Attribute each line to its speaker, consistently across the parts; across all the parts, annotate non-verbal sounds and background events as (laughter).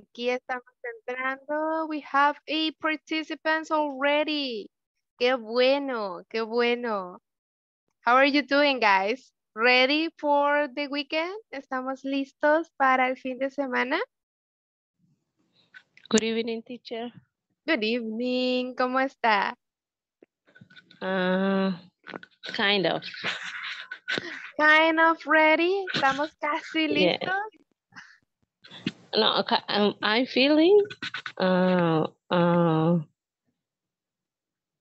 Speaker 1: Aquí estamos entrando. We have eight participants already. Qué bueno, qué bueno. How are you doing, guys? Ready for the weekend? ¿Estamos listos para el fin de semana? Good evening, teacher. Good evening. ¿Cómo está? Uh, kind of. Kind of ready. ¿Estamos casi listos? no, Am um, I'm feeling uh, uh,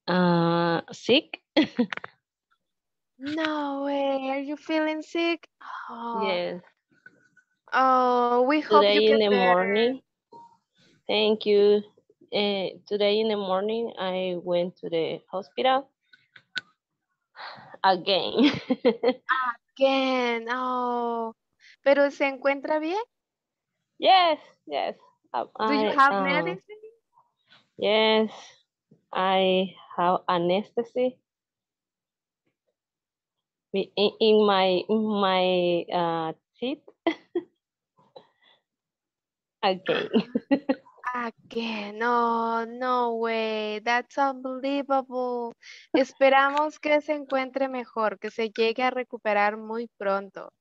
Speaker 1: uh, sick. no way. Are you feeling sick? (laughs) Oh. Yes. Oh, we hope today you get in the better. morning. Thank you. Uh, today in the morning, I went to the hospital again. (laughs) again. Oh, pero se encuentra bien? Yes, yes. Uh, Do you have uh, medicine? Yes, I have anesthesia. In, in my my uh, teeth. (laughs) Again. Again, no, no way, that's unbelievable. Esperamos que se encuentre mejor, que se llegue a recuperar muy pronto.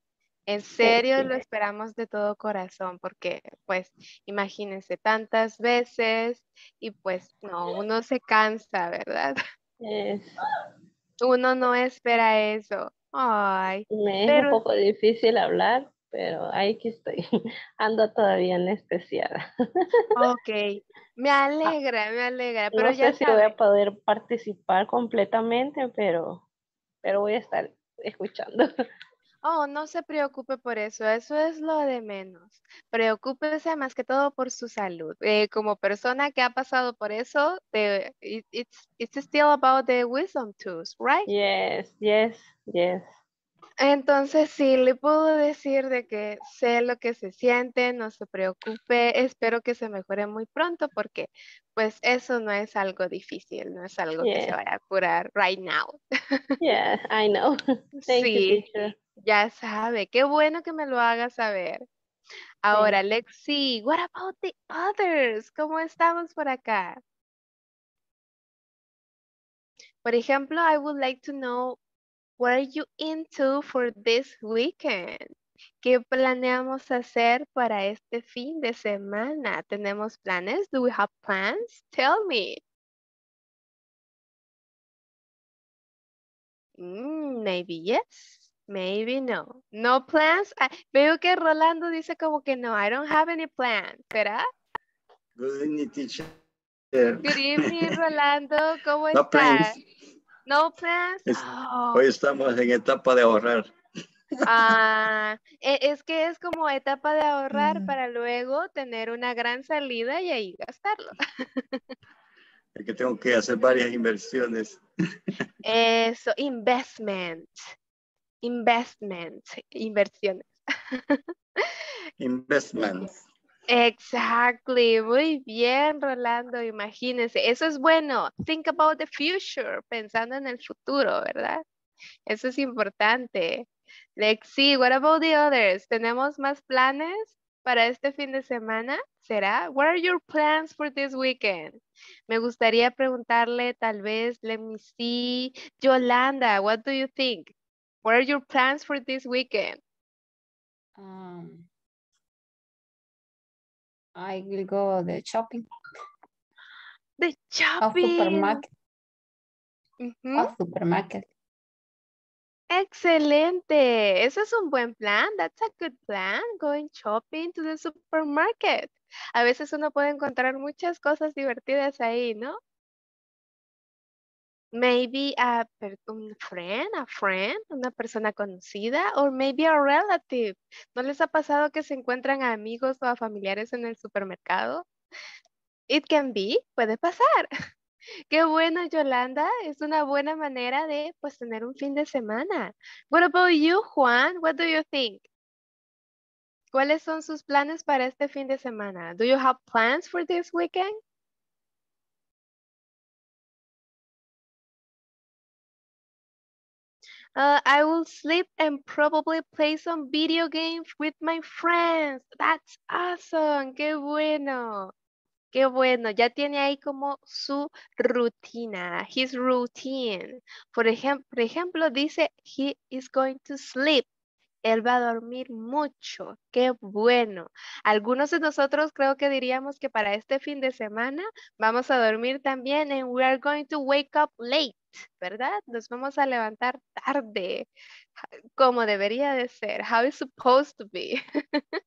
Speaker 1: En serio lo esperamos de todo corazón porque pues imagínense tantas veces y pues no, uno se cansa, ¿verdad? Uno no espera eso. Ay, es un poco difícil hablar, pero hay que estoy. (laughs) Ando todavía en especial. (laughs) Ok, me ah, alegra, me alegra. Pero no ya sé si voy a poder participar completamente, pero, pero voy a estar escuchando. (laughs) Oh, no se preocupe por eso, eso es lo de menos. Preocúpese más que todo por su salud. Eh, como persona que ha pasado por eso, eh, it's, it's still about the wisdom tools, right? Yes, yes, yes. Entonces, sí, le puedo decir de que sé lo que se siente, no se preocupe, espero que se mejore muy pronto porque pues eso no es algo difícil, no es algo que se vaya a curar right now. (laughs) Yeah, I know. (laughs) Thank sí, ya sabe, qué bueno que me lo haga saber. Ahora, Lexi, what about the others? ¿Cómo estamos por acá? Por ejemplo, I would like to know What are you into for this weekend? ¿Qué planeamos hacer para este fin de semana? ¿Tenemos planes? Do we have plans? Tell me. Mm, maybe yes, maybe no. No plans. Ah, veo que Rolando dice como que no, I don't have any plans. ¿Será? Good evening, teacher. Good evening, Rolando. ¿Cómo estás? No plans. Hoy estamos en etapa de ahorrar. Ah, e, es que es como etapa de ahorrar mm. para luego tener una gran salida y ahí gastarlo. (laughs) Es que tengo que hacer varias inversiones. Eso, investment. Investment, inversiones. (laughs) Investments. Exactly, muy bien, Rolando, imagínese, eso es bueno. Think about the future, pensando en el futuro, ¿verdad? Eso es importante. Lexi, what about the others? ¿Tenemos más planes para este fin de semana? ¿Será? What are your plans for this weekend? Me gustaría preguntarle tal vez, let me see, Yolanda, what do you think? What are your plans for this weekend? Um, I will go to the shopping. The shopping. a supermarket. a supermarket. Excelente. Ese es un buen plan. That's a good plan. Going shopping to the supermarket. A veces uno puede encontrar muchas cosas divertidas ahí, ¿no? Maybe a friend, a friend, una persona conocida, or maybe a relative. ¿No les ha pasado que se encuentran a amigos o a familiares en el supermercado? It can be, puede pasar. (laughs) Qué bueno, Yolanda. Es una buena manera de pues tener un fin de semana. What about you, Juan? What do you think? ¿Cuáles son sus planes para este fin de semana? Do you have plans for this weekend? Uh, I will sleep and probably play some video games with my friends. That's awesome. Qué bueno. Qué bueno, ya tiene ahí como su rutina, his routine. Por ejemplo, por ejemplo, dice, he is going to sleep él va a dormir mucho, qué bueno. Algunos de nosotros creo que diríamos que para este fin de semana vamos a dormir también en we are going to wake up late, ¿verdad? Nos vamos a levantar tarde, (laughs) como debería de ser, how is supposed to be. (laughs)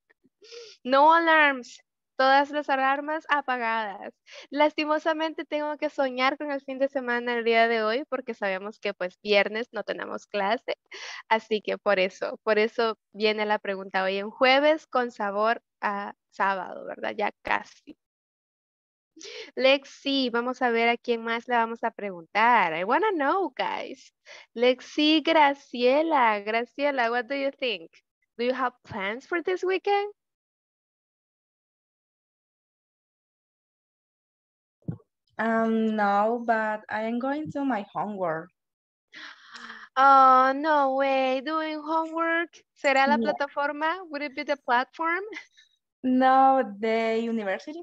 Speaker 1: no alarms, todas las alarmas apagadas. Lastimosamente tengo que soñar con el fin de semana el día de hoy porque sabemos que pues viernes no tenemos clase, así que por eso, por eso viene la pregunta hoy en jueves con sabor a sábado, ¿verdad? Ya casi. Lexi, vamos a ver a quién más le vamos a preguntar. I wanna know, guys. Lexi, Graciela, Graciela, what do you think? Do you have plans for this weekend? Um, no, but I am going to my homework. Oh, no way, doing homework. ¿Será la plataforma? Would it be the platform? No, the university.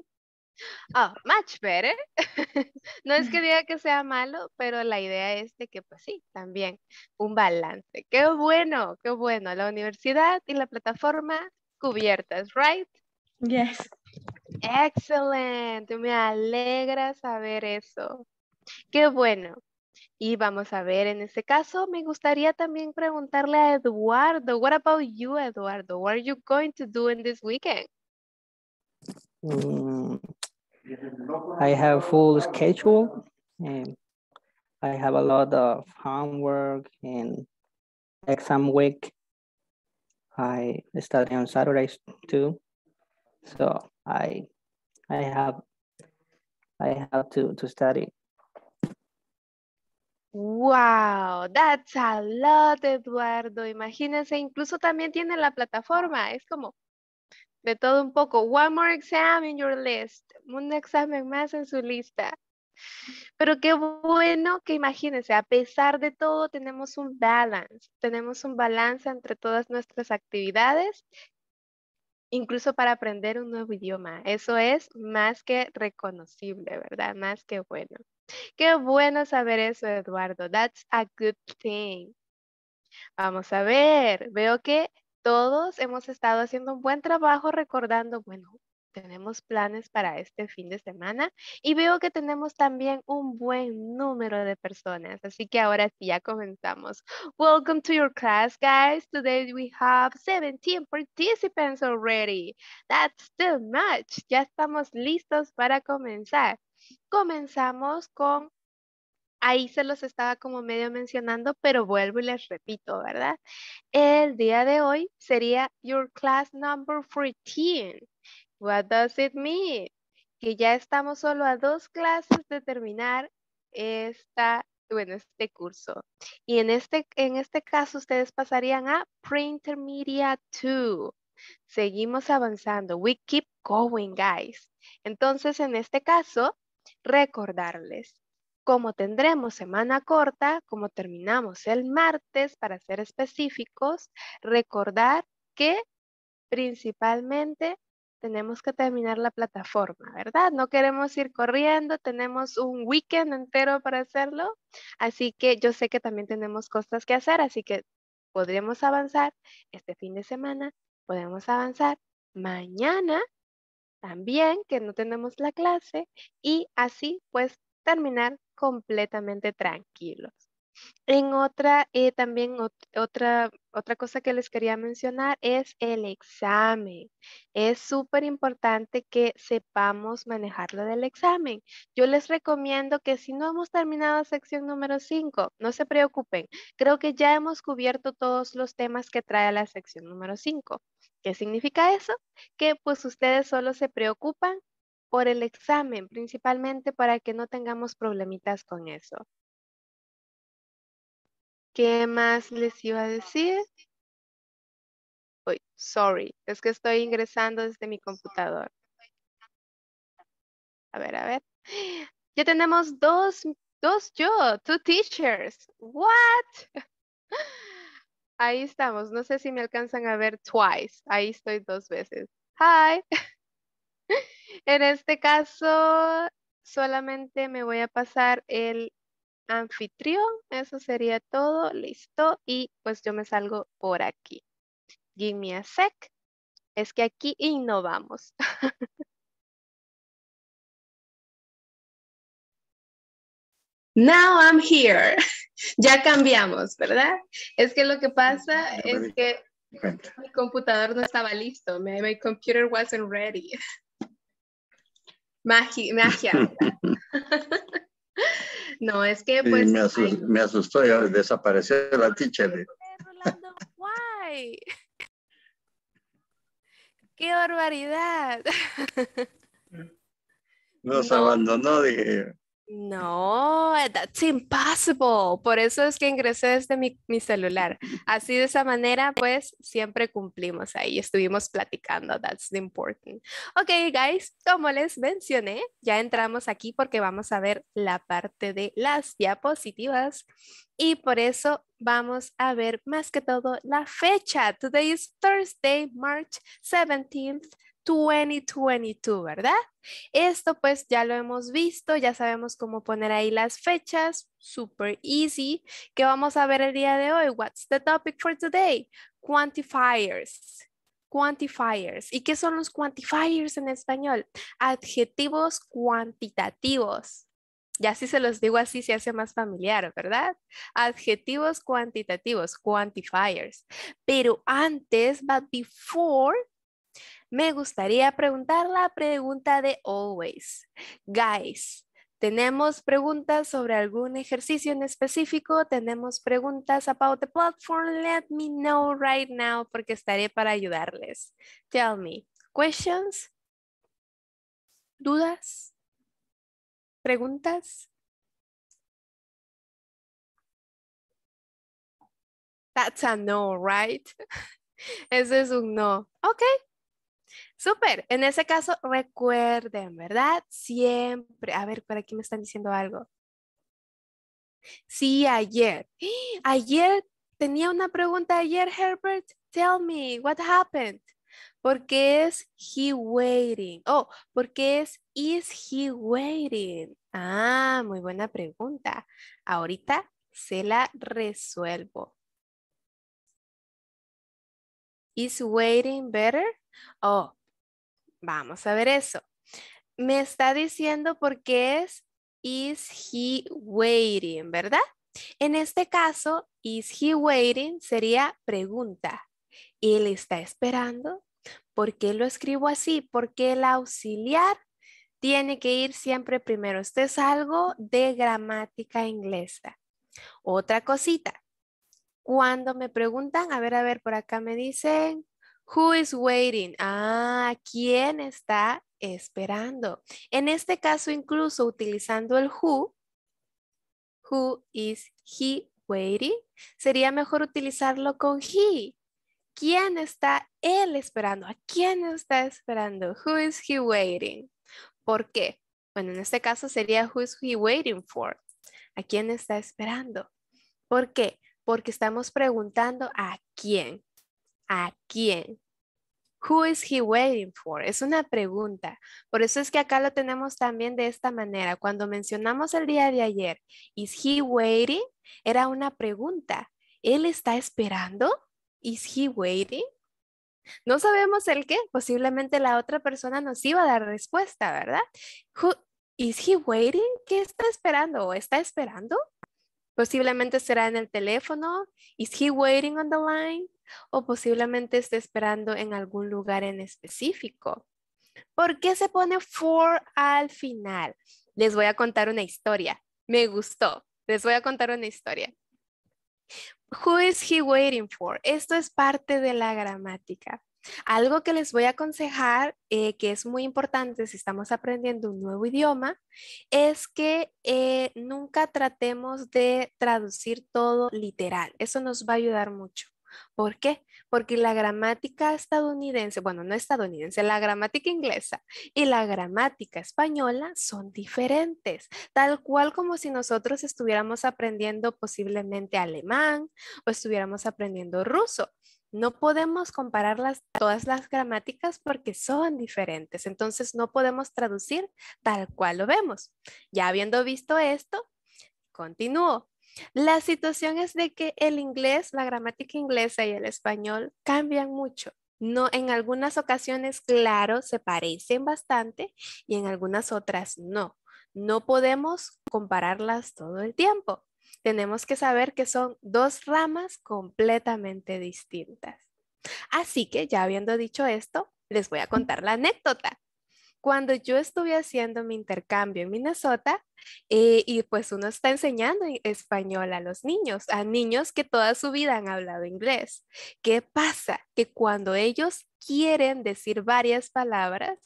Speaker 1: Oh, much better. (laughs) no es que (laughs) diga que sea malo, pero la idea es de que, pues sí, también un balance. Qué bueno, qué bueno. La universidad y la plataforma cubiertas, right? Yes. Excelente, me alegra saber eso. Qué bueno. Y vamos a ver, en este caso, me gustaría también preguntarle a Eduardo, what about you, Eduardo? What are you going to do in this weekend? Mm, I have full schedule and I have a lot of homework and exam week. I study on Saturdays too. So I I have I have to to study. Wow, that's a lot, Eduardo. Imagínense, incluso también tiene la plataforma. Es como de todo un poco. One more exam in your list. Un examen más en su lista. Pero qué bueno que imagínense, a pesar de todo tenemos un balance, tenemos un balance entre todas nuestras actividades incluso para aprender un nuevo idioma. Eso es más que reconocible, ¿verdad? Más que bueno. Qué bueno saber eso, Eduardo. That's a good thing. Vamos a ver, veo que todos hemos estado haciendo un buen trabajo recordando, bueno, tenemos planes para este fin de semana y veo que tenemos también un buen número de personas. Así que ahora sí, ya comenzamos. Welcome to your class, guys. Today we have 17 participants already. That's too much. Ya estamos listos para comenzar. Comenzamos con ahí se los estaba como medio mencionando, pero vuelvo y les repito, ¿verdad? El día de hoy sería Your Class Number 14. What does it mean? Que ya estamos solo a dos clases de terminar esta, bueno, este curso. Y en este, en este caso ustedes pasarían a Media 2. Seguimos avanzando. We keep going, guys. Entonces, en este caso, recordarles, como tendremos semana corta, como terminamos el martes, para ser específicos, recordar que principalmente tenemos que terminar la plataforma, ¿verdad? No queremos ir corriendo, tenemos un weekend entero para hacerlo, así que yo sé que también tenemos cosas que hacer, así que podríamos avanzar este fin de semana, podemos avanzar mañana también, que no tenemos la clase, y así pues terminar completamente tranquilos. En otra, eh, también otra, otra cosa que les quería mencionar es el examen. Es súper importante que sepamos manejarlo del examen. Yo les recomiendo que si no hemos terminado sección número 5, no se preocupen. Creo que ya hemos cubierto todos los temas que trae la sección número 5. ¿Qué significa eso? Que pues ustedes solo se preocupan por el examen, principalmente para que no tengamos problemitas con eso. ¿Qué más les iba a decir? Uy, sorry, es que estoy ingresando desde mi computador. A ver, a ver. Ya tenemos dos, dos yo, two teachers. What? (laughs) Ahí estamos. No sé si me alcanzan a ver twice. Ahí estoy dos veces. Hi. (laughs) En este caso, solamente me voy a pasar el anfitrión. Eso sería todo, listo. Y pues yo me salgo por aquí. Give me a sec. Es que aquí innovamos. (laughs) Now I'm here. (laughs) Ya cambiamos, ¿verdad? Es que lo que pasa es que mi computador no estaba listo. My, computer wasn't ready. (laughs) magia magia. No, es que pues... me, asustó, desapareció la teacher. Rolando, (laughs) ¡Qué barbaridad! (laughs) Nos abandonó, dije. No, eh, that's impossible. Por eso es que ingresé desde mi, mi, celular. Así de esa manera, pues siempre cumplimos ahí. Estuvimos platicando. That's the important. Ok, guys, como les mencioné, ya entramos aquí porque vamos a ver la parte de las diapositivas. Y por eso vamos a ver más que todo la fecha. Today is Thursday, March 17th. 2022, ¿verdad? Esto pues ya lo hemos visto, ya sabemos cómo poner ahí las fechas, super easy. ¿Qué vamos a ver el día de hoy? What's the topic for today? Quantifiers. Quantifiers. ¿Y qué son los quantifiers en español? Adjetivos cuantitativos. Ya si se los digo así se hace más familiar, ¿verdad? Adjetivos cuantitativos, quantifiers. Pero antes, but before, me gustaría preguntar la pregunta de always. Guys, tenemos preguntas sobre algún ejercicio en específico, tenemos preguntas about the platform, let me know right now porque estaré para ayudarles. Tell me, questions, dudas, preguntas. That's a no, right? (laughs) Ese es un no. Okay, Súper. En ese caso, recuerden, ¿verdad? Siempre. A ver, por aquí me están diciendo algo. Sí, ayer. (gasps) Ayer tenía una pregunta ayer, Herbert. Tell me, what happened? ¿Por qué es he waiting? Oh, ¿por qué es is he waiting? Ah, muy buena pregunta. Ahorita se la resuelvo. Is waiting better? Oh, Vamos a ver eso. Me está diciendo por qué es is he waiting, ¿verdad? En este caso, is he waiting sería pregunta. ¿Él está esperando? ¿Por qué lo escribo así? Porque el auxiliar tiene que ir siempre primero. Esto es algo de gramática inglesa. Otra cosita. Cuando me preguntan, a ver, a ver, por acá me dicen, Who is waiting? Ah, ¿quién está esperando? En este caso, incluso utilizando el who, who is he waiting, sería mejor utilizarlo con he. ¿Quién está él esperando? ¿A quién está esperando? Who is he waiting? ¿Por qué? Bueno, en este caso sería who is he waiting for? ¿A quién está esperando? ¿Por qué? Porque estamos preguntando a quién. ¿A quién? Who is he waiting for? Es una pregunta. Por eso es que acá lo tenemos también de esta manera. Cuando mencionamos el día de ayer, is he waiting? Era una pregunta. ¿Él está esperando? Is he waiting? No sabemos el qué. Posiblemente la otra persona nos iba a dar respuesta, ¿verdad? Who, is he waiting? ¿Qué está esperando o está esperando? Posiblemente será en el teléfono. Is he waiting on the line? o posiblemente esté esperando en algún lugar en específico. ¿Por qué se pone for al final? Les voy a contar una historia. Me gustó. Les voy a contar una historia. Who is he waiting for? Esto es parte de la gramática. Algo que les voy a aconsejar, eh, que es muy importante si estamos aprendiendo un nuevo idioma, es que eh, nunca tratemos de traducir todo literal. Eso nos va a ayudar mucho. ¿Por qué? Porque la gramática estadounidense, bueno, no estadounidense, la gramática inglesa y la gramática española son diferentes, tal cual como si nosotros estuviéramos aprendiendo posiblemente alemán o estuviéramos aprendiendo ruso. No podemos comparar todas las gramáticas porque son diferentes, entonces no podemos traducir tal cual lo vemos. Ya habiendo visto esto, continúo. La situación es de que el inglés, la gramática inglesa y el español cambian mucho. No, en algunas ocasiones, claro, se parecen bastante y en algunas otras no. No podemos compararlas todo el tiempo. Tenemos que saber que son dos ramas completamente distintas. Así que ya habiendo dicho esto, les voy a contar la anécdota cuando yo estuve haciendo mi intercambio en Minnesota, eh, y pues uno está enseñando español a los niños, a niños que toda su vida han hablado inglés. ¿Qué pasa? Que cuando ellos quieren decir varias palabras,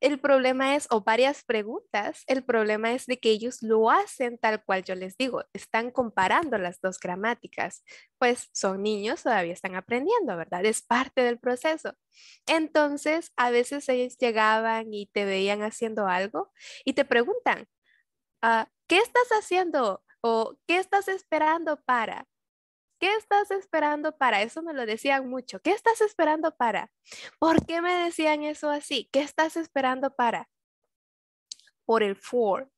Speaker 1: el problema es, o varias preguntas, el problema es de que ellos lo hacen tal cual yo les digo, están comparando las dos gramáticas, pues son niños, todavía están aprendiendo, ¿verdad? Es parte del proceso. Entonces, a veces ellos llegaban y te veían haciendo algo y te preguntan, ah, ¿qué estás haciendo? ¿O qué estás esperando para? ¿Qué estás esperando para? Eso me lo decían mucho. ¿Qué estás esperando para? ¿Por qué me decían eso así? ¿Qué estás esperando para? Por el for,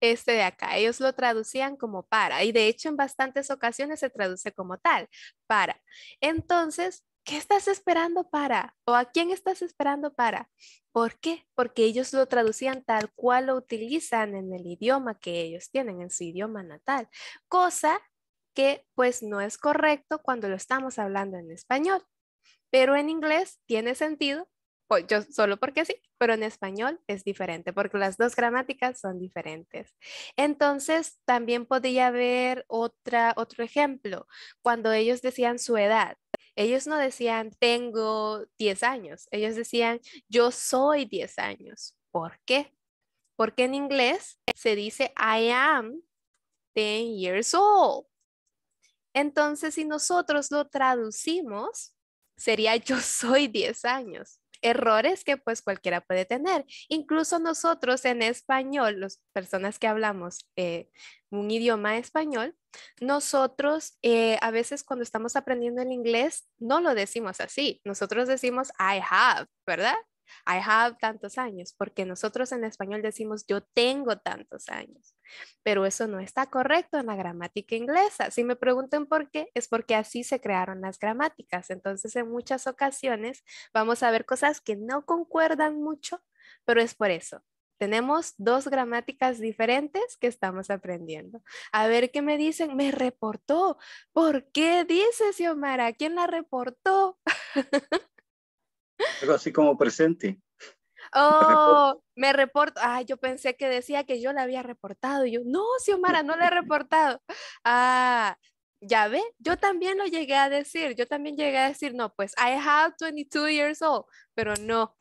Speaker 1: este de acá. Ellos lo traducían como para y de hecho en bastantes ocasiones se traduce como tal, para. Entonces, ¿qué estás esperando para? ¿O a quién estás esperando para? ¿Por qué? Porque ellos lo traducían tal cual lo utilizan en el idioma que ellos tienen, en su idioma natal, cosa que pues no es correcto cuando lo estamos hablando en español, pero en inglés tiene sentido, pues yo solo porque sí, pero en español es diferente porque las dos gramáticas son diferentes. Entonces también podría haber otra, otro ejemplo, cuando ellos decían su edad. Ellos no decían tengo 10 años, ellos decían yo soy 10 años. ¿Por qué? Porque en inglés se dice I am 10 years old. Entonces, si nosotros lo traducimos, sería yo soy 10 años. Errores que pues cualquiera puede tener. Incluso nosotros en español, las personas que hablamos eh, un idioma español, nosotros eh, a veces cuando estamos aprendiendo el inglés no lo decimos así. Nosotros decimos I have, ¿verdad? I have tantos años, porque nosotros en español decimos yo tengo tantos años, pero eso no está correcto en la gramática inglesa. Si me preguntan por qué, es porque así se crearon las gramáticas. Entonces, en muchas ocasiones vamos a ver cosas que no concuerdan mucho, pero es por eso. Tenemos dos gramáticas diferentes que estamos aprendiendo. A ver qué me dicen. Me reportó. ¿Por qué dices Xiomara? ¿Quién la reportó? (laughs) Pero así como presente. Oh, me reporto. ah yo pensé que decía que yo la había reportado. yo, no, Xiomara, no la he reportado. Ah, ya ve, yo también lo llegué a decir. Yo también llegué a decir, no, pues I have 22 years old. Pero no,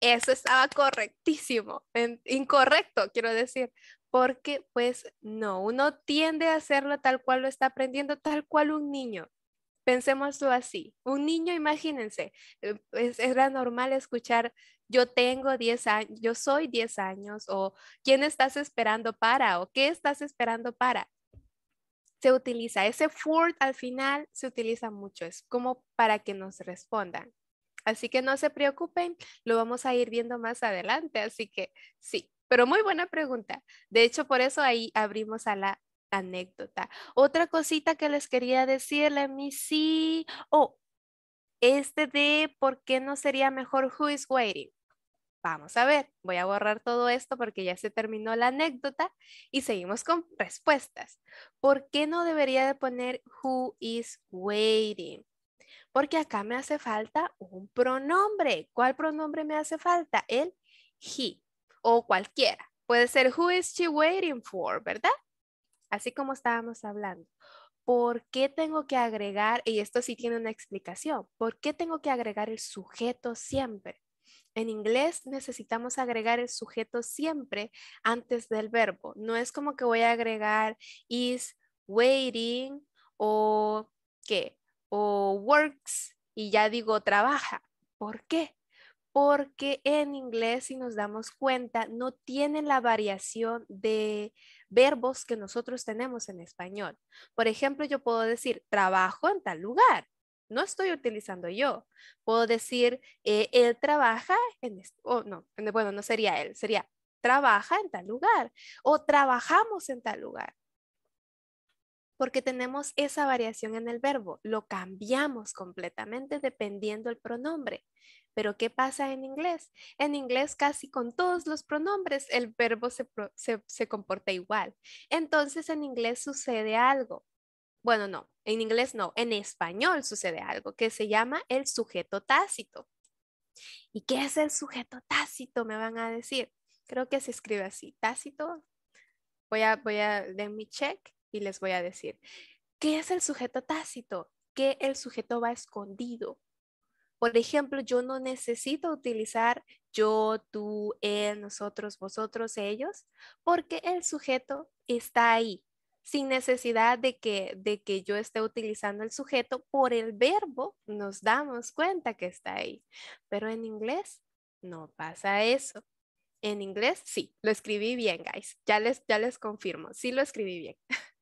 Speaker 1: eso estaba correctísimo. incorrecto, quiero decir. Porque, pues, no, uno tiende a hacerlo tal cual lo está aprendiendo, tal cual un niño tú así. Un niño, imagínense, eh, es, era normal escuchar yo tengo 10 años, yo soy 10 años o quién estás esperando para o qué estás esperando para. Se utiliza ese for al final, se utiliza mucho, es como para que nos respondan. Así que no se preocupen, lo vamos a ir viendo más adelante, así que sí, pero muy buena pregunta. De hecho, por eso ahí abrimos a la anécdota. Otra cosita que les quería decirle, mi sí, oh, este de por qué no sería mejor Who is Waiting. Vamos a ver, voy a borrar todo esto porque ya se terminó la anécdota y seguimos con respuestas. ¿Por qué no debería de poner Who is Waiting? Porque acá me hace falta un pronombre. ¿Cuál pronombre me hace falta? El he o cualquiera. Puede ser Who is she waiting for, ¿verdad? así como estábamos hablando, ¿por qué tengo que agregar, y esto sí tiene una explicación, ¿por qué tengo que agregar el sujeto siempre? En inglés necesitamos agregar el sujeto siempre antes del verbo. No es como que voy a agregar is waiting o qué, o works y ya digo trabaja. ¿Por qué? Porque en inglés, si nos damos cuenta, no tiene la variación de, verbos que nosotros tenemos en español. Por ejemplo, yo puedo decir, trabajo en tal lugar. No estoy utilizando yo. Puedo decir, eh, él trabaja en... O no, bueno, no sería él, sería trabaja en tal lugar o trabajamos en tal lugar porque tenemos esa variación en el verbo, lo cambiamos completamente dependiendo del pronombre. Pero ¿qué pasa en inglés? En inglés casi con todos los pronombres el verbo se, comporta igual. Entonces en inglés sucede algo. Bueno, no, en inglés no, en español sucede algo que se llama el sujeto tácito. ¿Y qué es el sujeto tácito? Me van a decir. Creo que se escribe así, tácito. Voy a, voy a, dar mi check y les voy a decir, ¿qué es el sujeto tácito? que el sujeto va escondido? Por ejemplo, yo no necesito utilizar yo, tú, él, nosotros, vosotros, ellos, porque el sujeto está ahí, sin necesidad de que, de que yo esté utilizando el sujeto. Por el verbo nos damos cuenta que está ahí, pero en inglés no pasa eso. En inglés, sí, lo escribí bien, guys. Ya les, ya les confirmo, sí lo escribí bien. (laughs)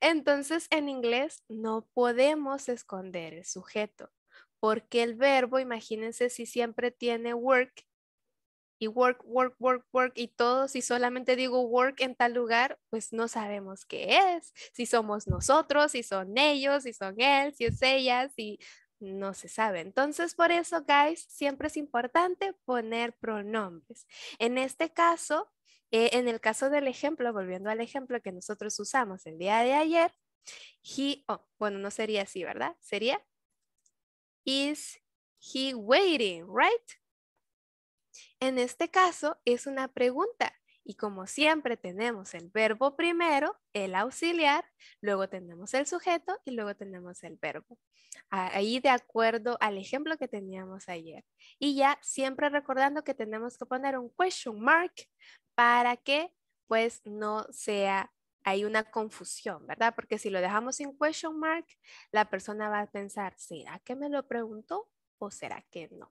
Speaker 1: Entonces, en inglés no podemos esconder el sujeto, porque el verbo, imagínense si siempre tiene work y work, work, work, work y todo, si solamente digo work en tal lugar, pues no sabemos qué es, si somos nosotros, si son ellos, si son él, si es ellas si no se sabe. Entonces, por eso, guys, siempre es importante poner pronombres. En este caso, eh, en el caso del ejemplo, volviendo al ejemplo que nosotros usamos el día de ayer, he, oh, bueno, no sería así, ¿verdad? Sería, is he waiting, right? En este caso es una pregunta y como siempre tenemos el verbo primero, el auxiliar, luego tenemos el sujeto y luego tenemos el verbo. Ahí de acuerdo al ejemplo que teníamos ayer. Y ya siempre recordando que tenemos que poner un question mark para que pues no sea hay una confusión, ¿verdad? Porque si lo dejamos sin question mark, la persona va a pensar, ¿será que me lo preguntó o será que no?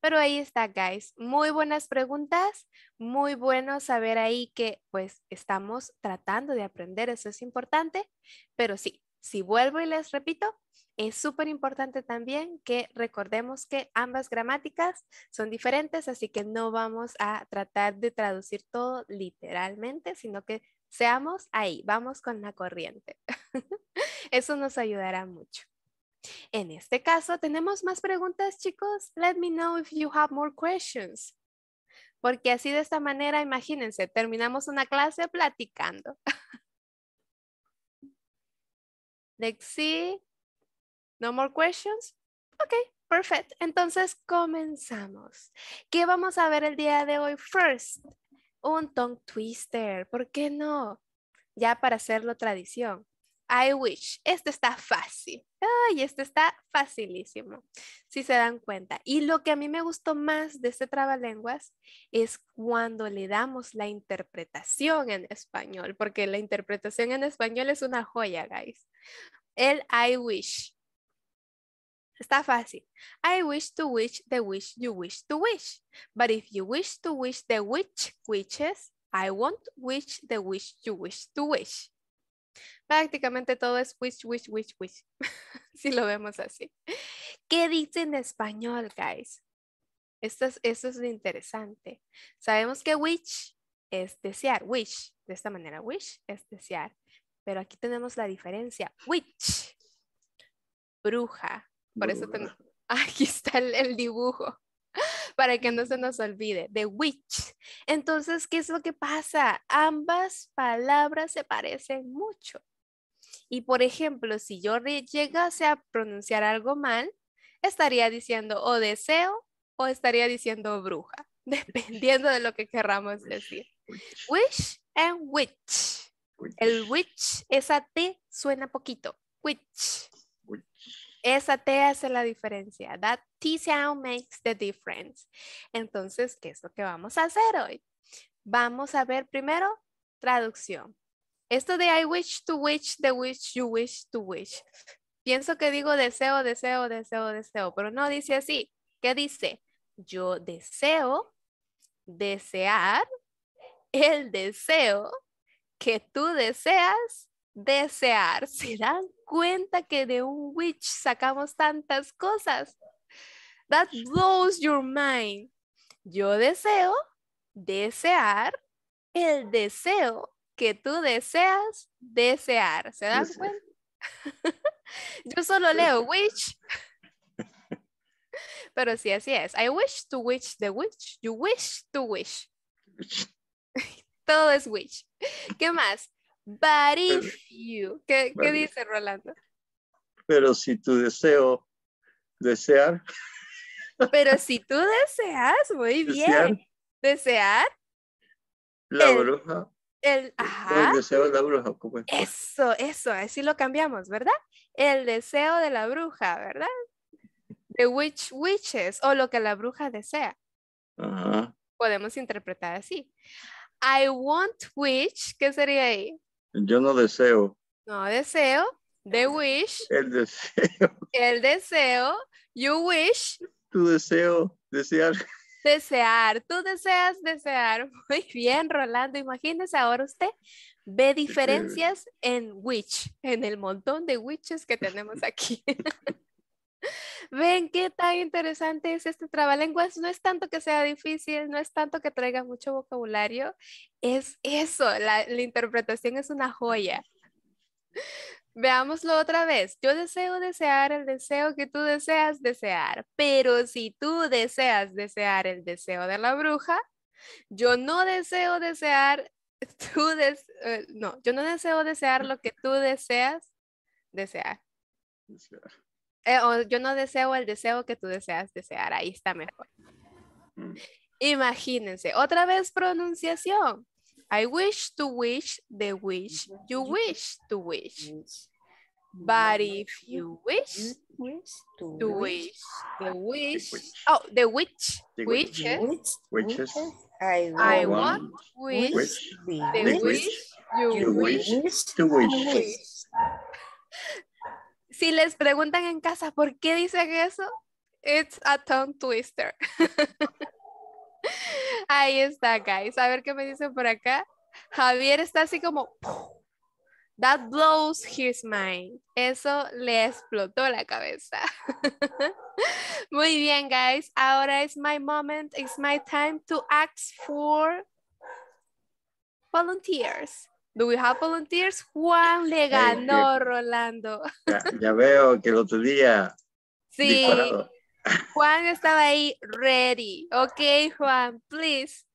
Speaker 1: Pero ahí está, guys. Muy buenas preguntas. Muy bueno saber ahí que pues estamos tratando de aprender, eso es importante. Pero sí, si vuelvo y les repito, es súper importante también que recordemos que ambas gramáticas son diferentes, así que no vamos a tratar de traducir todo literalmente, sino que seamos ahí, vamos con la corriente. (laughs) Eso nos ayudará mucho. En este caso, tenemos más preguntas, chicos. Let me know if you have more questions. Porque así de esta manera, imagínense, terminamos una clase platicando. (laughs) Let's see. No more questions. Ok, perfecto. Entonces comenzamos. ¿Qué vamos a ver el día de hoy? First, un tongue twister. ¿Por qué no? Ya para hacerlo tradición. I wish. Este está fácil. Ay, este está facilísimo, si se dan cuenta. Y lo que a mí me gustó más de este trabalenguas es cuando le damos la interpretación en español, porque la interpretación en español es una joya, guys. El I wish. Está fácil. I wish to wish the wish you wish to wish. But if you wish to wish the which wishes, I won't wish the wish you wish to wish prácticamente todo es wish, wish, wish, wish, (laughs) si lo vemos así. ¿Qué dice en español, guys? Esto es, es lo interesante. Sabemos que wish es desear, wish, de esta manera, wish es desear. Pero aquí tenemos la diferencia, witch, bruja. Por eso tengo, (laughs) aquí está el, el dibujo, (laughs) para que no se nos olvide, de witch. Entonces, ¿qué es lo que pasa? Ambas palabras se parecen mucho. Y por ejemplo, si yo llegase a pronunciar algo mal, estaría diciendo o deseo o estaría diciendo bruja, (laughs) dependiendo de lo que querramos decir. Wish and witch. El witch, esa T suena poquito. Witch. Esa T hace la diferencia. That T sound makes the difference. Entonces, ¿qué es lo que vamos a hacer hoy? Vamos a ver primero traducción. Esto de I wish to wish, the wish you wish to wish. Pienso que digo deseo, deseo, deseo, deseo, pero no dice así. ¿Qué dice? Yo deseo desear el deseo que tú deseas desear. (laughs) ¿Se dan cuenta que de un wish sacamos tantas cosas? That blows your mind. Yo deseo desear el deseo que tú deseas desear. ¿Se dan cuenta? (laughs) Yo solo leo wish. (laughs) Pero sí, así es. I wish to wish the wish. You wish to wish. (laughs) Todo es wish. ¿Qué más? But if you. ¿Qué, dice Rolando? Pero si tu deseo desear. Pero si tú deseas, muy bien. Desear. la bruja el, deseo de la bruja. Pues, pues. Eso, eso, así lo cambiamos, ¿verdad? El deseo de la bruja, ¿verdad? The witch witches, o lo que la bruja desea. Podemos interpretar así. I want witch, ¿qué sería ahí? Yo no deseo. No deseo. The wish. El deseo. El deseo. You wish. Tu deseo, desear. Desear, tú deseas desear. (laughs) Muy bien, Rolando. Imagínese ahora usted ve diferencias en witch, en el montón de witches que tenemos (laughs) aquí. (laughs) Ven qué tan interesante es este trabalenguas. No es tanto que sea difícil, no es tanto que traiga mucho vocabulario, es eso, la, la interpretación es una joya. Veámoslo otra vez. Yo deseo desear el deseo que tú deseas desear, pero si tú deseas desear el deseo de la bruja, yo no deseo desear (laughs) tú eh, no, yo no deseo desear lo que tú deseas desear. Eh, yo no deseo el deseo que tú deseas desear. Ahí está mejor. Mm. Imagínense, otra vez pronunciación. I wish to wish the wish you wish to wish. But if you wish to wish the wish, oh, the witch, witches, witches, I, want wish, wish the wish you wish to wish. (laughs) Si les preguntan en casa por qué dicen eso, it's a tongue twister. (laughs) Ahí está, guys. A ver qué me dicen por acá. Javier está así como... That blows his mind. Eso le explotó la cabeza. (laughs) Muy bien, guys. Ahora es my moment. It's my time to ask for volunteers. Do we have volunteers? Juan le ganó, Rolando. Ya, veo que el otro día. Sí. Juan estaba ahí ready. Ok, Juan, please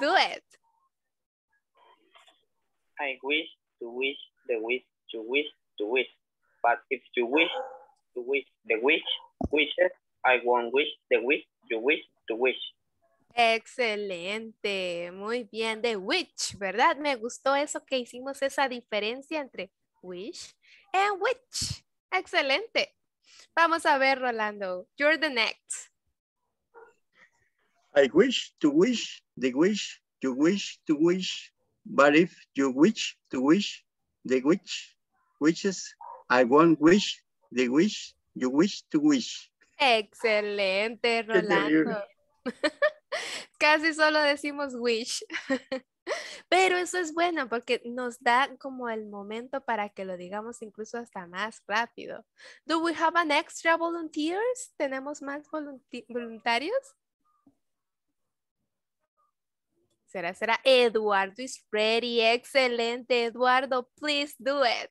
Speaker 1: do it. I wish to wish the wish to wish to wish. But if you wish to wish the wish wishes, I won't wish the wish to wish to wish. Excelente, muy bien, the wish, ¿verdad? Me gustó eso que hicimos, esa diferencia entre wish and which. Excelente. Vamos a ver, Rolando. You're the next. I wish to wish, the wish, you wish to wish, but if you wish to wish, the wish, wishes, I won't wish, the wish, you wish to wish. Excelente, Rolando. (laughs) Casi solo decimos wish. (laughs) Pero eso es bueno porque nos da como el momento para que lo digamos incluso hasta más rápido. Do we have an extra volunteers? ¿Tenemos más voluntarios? Será, será. Eduardo is ready. Excelente, Eduardo. Please do it.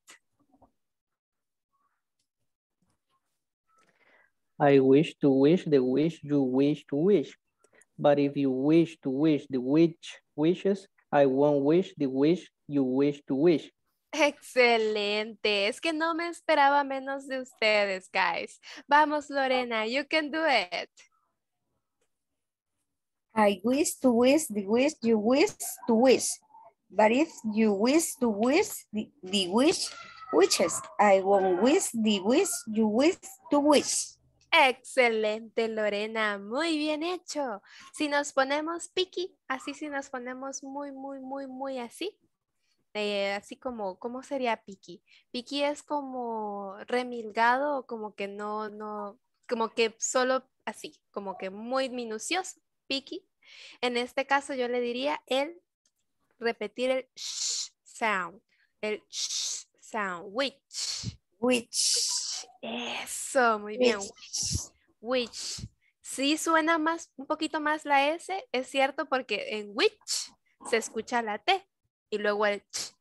Speaker 1: I wish to wish the wish you wish to wish. But if you wish to wish the wish wishes, I won't wish the wish you wish to wish. Excelente. Es que no me esperaba menos de ustedes, guys. Vamos, Lorena, you can do it. I wish to wish the wish you wish to wish. But if you wish to wish the, the wish wishes, I won't wish the wish you wish to wish. Excelente, Lorena, muy bien hecho. Si nos ponemos piqui, así si nos ponemos muy, muy, muy, muy así, eh, así como, ¿cómo sería piqui? Piqui es como remilgado como que no, no, como que solo así, como que muy minucioso, piqui. En este caso yo le diría el repetir el sh sound, el sh sound, which, Which. Eso, muy bien. Which. which. Sí suena más, un poquito más la S, es cierto, porque en which se escucha la T y luego el ch.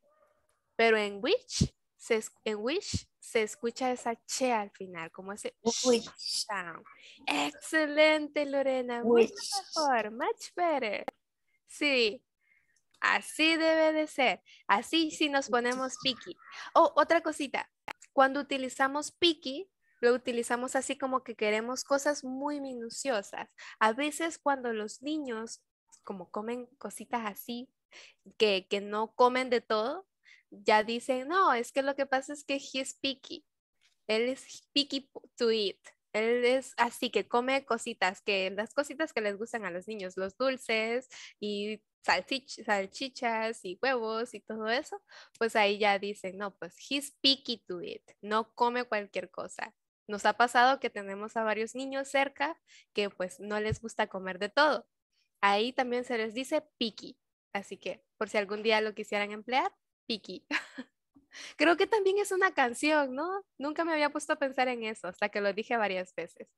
Speaker 1: Pero en which se, en which se escucha esa ch al final, como ese which sound. Excelente, Lorena. Mucho mejor, much better. Sí, así debe de ser. Así si nos ponemos picky. Oh, otra cosita. Cuando utilizamos picky, lo utilizamos así como que queremos cosas muy minuciosas. A veces cuando los niños como comen cositas así, que, que no comen de todo, ya dicen, no, es que lo que pasa es que es picky. Él es picky to eat. Él es así que come cositas, que las cositas que les gustan a los niños, los dulces y salchichas y huevos y todo eso, pues ahí ya dicen, no, pues he's picky to it, no come cualquier cosa. Nos ha pasado que tenemos a varios niños cerca que pues no les gusta comer de todo. Ahí también se les dice picky, así que por si algún día lo quisieran emplear, picky. (laughs) Creo que también es una canción, ¿no? Nunca me había puesto a pensar en eso hasta que lo dije varias veces.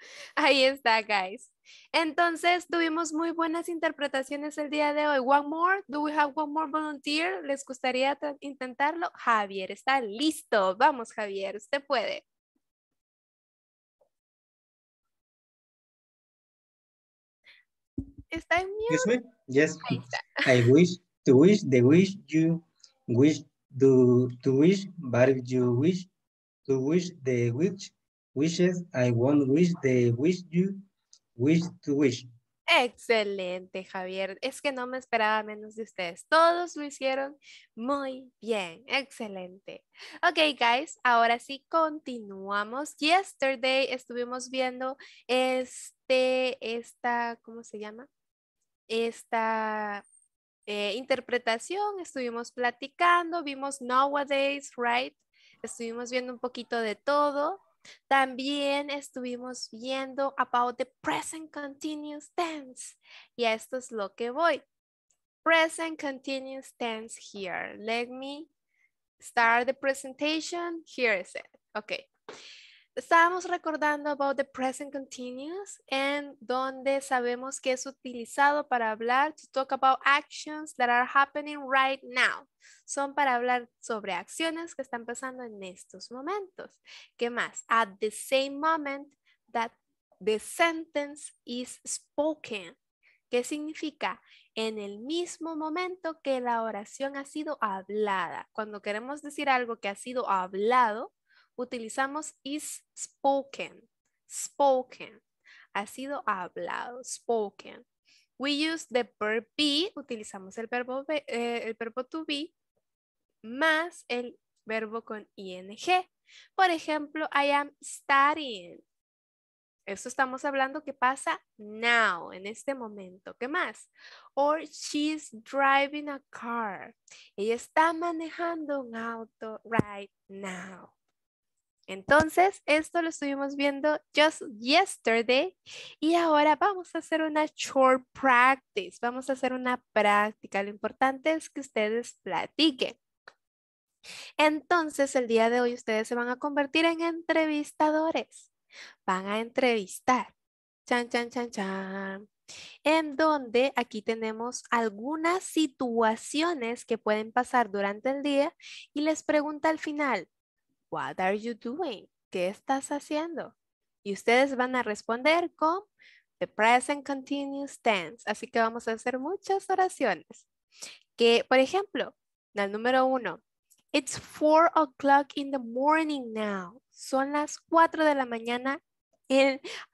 Speaker 1: (laughs) Ahí está, guys. Entonces, tuvimos muy buenas interpretaciones el día de hoy. One more, do we have one more volunteer? ¿Les gustaría intentarlo? Javier, está listo. Vamos, Javier, usted puede. Está en mute. Yes, I wish to wish the wish you wish to wish but you wish to wish the wish wishes I won't wish the wish you Wish to wish. Excelente, Javier. Es que no me esperaba menos de ustedes. Todos lo hicieron muy bien. Excelente. Ok, guys, ahora sí continuamos. Yesterday estuvimos viendo este, esta, ¿cómo se llama? Esta eh, interpretación, estuvimos platicando, vimos nowadays, right? Estuvimos viendo un poquito de todo. También estuvimos viendo about the present continuous tense. Y esto es lo que voy. Present continuous tense here. Let me start the presentation. Here is it. Okay estábamos recordando about the present continuous en donde sabemos que es utilizado para hablar to talk about actions that are happening right now. Son para hablar sobre acciones que están pasando en estos momentos. ¿Qué más? At the same moment that the sentence is spoken. ¿Qué significa? En el mismo momento que la oración ha sido hablada. Cuando queremos decir algo que ha sido hablado, utilizamos is spoken. Spoken. Ha sido hablado. Spoken. We use the verb be. Utilizamos el verbo, eh, el verbo to be más el verbo con ing. Por ejemplo, I am studying. Eso estamos hablando que pasa now, en este momento. ¿Qué más? Or she's driving a car. Ella está manejando un auto right now. Entonces, esto lo estuvimos viendo just yesterday y ahora vamos a hacer una short practice. Vamos a hacer una práctica. Lo importante es que ustedes platiquen. Entonces, el día de hoy ustedes se van a convertir en entrevistadores. Van a entrevistar. Chan, chan, chan, chan. En donde aquí tenemos algunas situaciones que pueden pasar durante el día y les pregunta al final, What are you doing? ¿Qué estás haciendo? Y ustedes van a responder con the present continuous tense. Así que vamos a hacer muchas oraciones. Que, por ejemplo, la número uno. It's four o'clock in the morning now. Son las cuatro de la mañana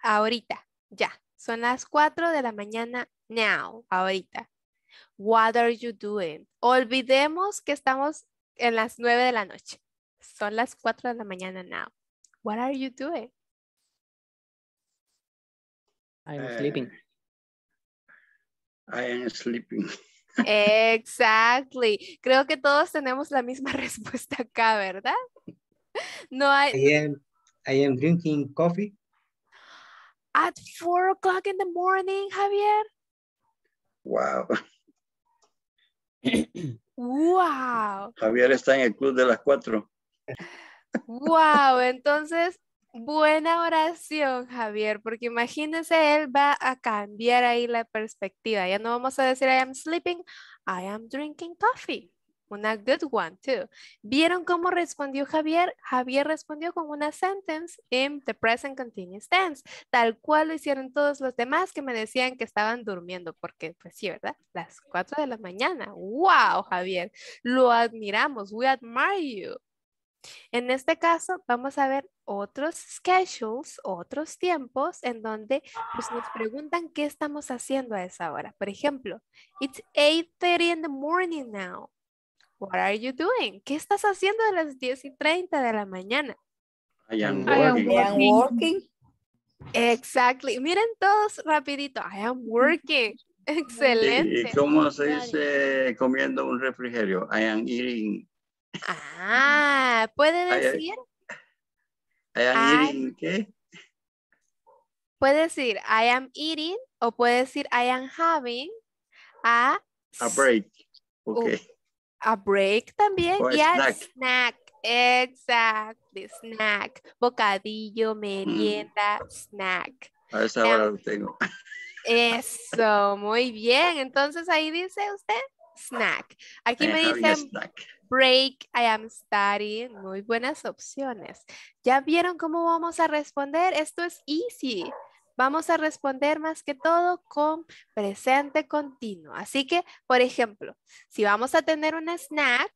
Speaker 1: ahorita, ya. Son las cuatro de la mañana now, ahorita. What are you doing? Olvidemos que estamos en las nueve de la noche. Son las 4 de la mañana now. What are you doing? I'm eh, sleeping. I am sleeping. (laughs) Exactly. Creo que todos tenemos la misma (laughs) respuesta acá, ¿verdad? No hay... I am, drinking coffee. At 4 o'clock in the morning, Javier. Wow. wow. Javier está en el club de las 4 Wow, entonces buena oración, Javier, porque imagínense, él va a cambiar ahí la perspectiva. Ya no vamos a decir I am sleeping, I am drinking coffee. Una good one, too. ¿Vieron cómo respondió Javier? Javier respondió con una sentence in the present continuous tense, tal cual lo hicieron todos los demás que me decían que estaban durmiendo, porque pues sí, ¿verdad? Las 4 de la mañana. ¡Wow, Javier! Lo admiramos. We admire you. En este caso, vamos a ver otros schedules, otros tiempos en donde pues, nos preguntan qué estamos haciendo a esa hora. Por ejemplo, it's 8.30 in the morning now. What are you doing? ¿Qué estás haciendo a las 10.30 de la mañana? I am working. Exactly. Miren todos rapidito. I am working. Excelente. y cómo se dice comiendo un refrigerio? I am eating Ah, ¿puede decir? I, am eating, ¿qué? Puede decir I am eating o puede decir I am having a... break, a break también y a snack. snack. snack, bocadillo, mm. merienda, snack. A lo tengo. Eso, muy bien. Entonces ahí dice usted snack. Aquí me dice snack break, I am studying. Muy buenas opciones. ¿Ya vieron cómo vamos a responder? Esto es easy. Vamos a responder más que todo con presente continuo. Así que, por ejemplo, si vamos a tener un snack,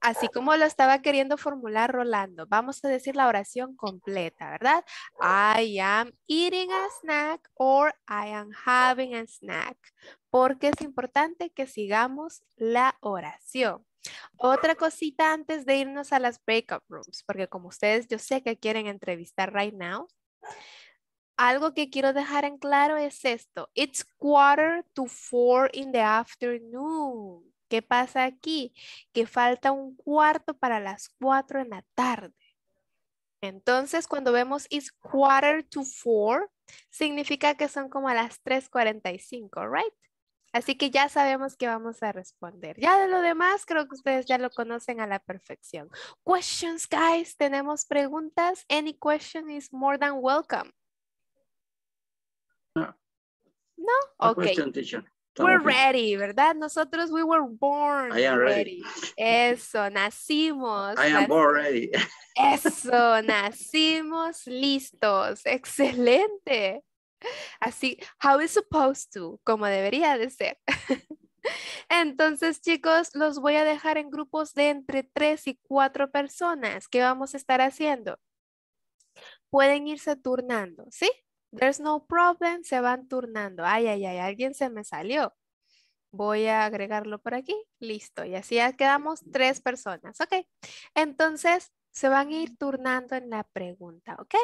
Speaker 1: así como lo estaba queriendo formular Rolando, vamos a decir la oración completa, ¿verdad? I am eating a snack or I am having a snack. Porque es importante que sigamos la oración. Otra cosita antes de irnos a las breakout rooms, porque como ustedes yo sé que quieren entrevistar right now, algo que quiero dejar en claro es esto. It's quarter to four in the afternoon. ¿Qué pasa aquí? Que falta un cuarto para las cuatro en la tarde. Entonces, cuando vemos it's quarter to four, significa que son como a las 3.45, right? Así que ya sabemos que vamos a responder. Ya de lo demás, creo que ustedes ya lo conocen a la perfección. Questions, guys, tenemos preguntas. Any question is more than welcome. Ah. No. No? ok. We're ready, ¿verdad? Nosotros, we were born I am ready. Eso, nacimos. I am born ready. Eso, nacimos listos. Excelente. Así, how is supposed to, como debería de ser. (laughs) Entonces, chicos, los voy a dejar en grupos de entre tres y cuatro personas. ¿Qué vamos a estar haciendo? Pueden irse turnando, ¿sí? There's no problem, se van turnando. Ay, ay, ay, alguien se me salió. Voy a agregarlo por aquí. Listo. Y así quedamos tres personas. Ok. Entonces, se van a ir turnando en la pregunta, ¿ok?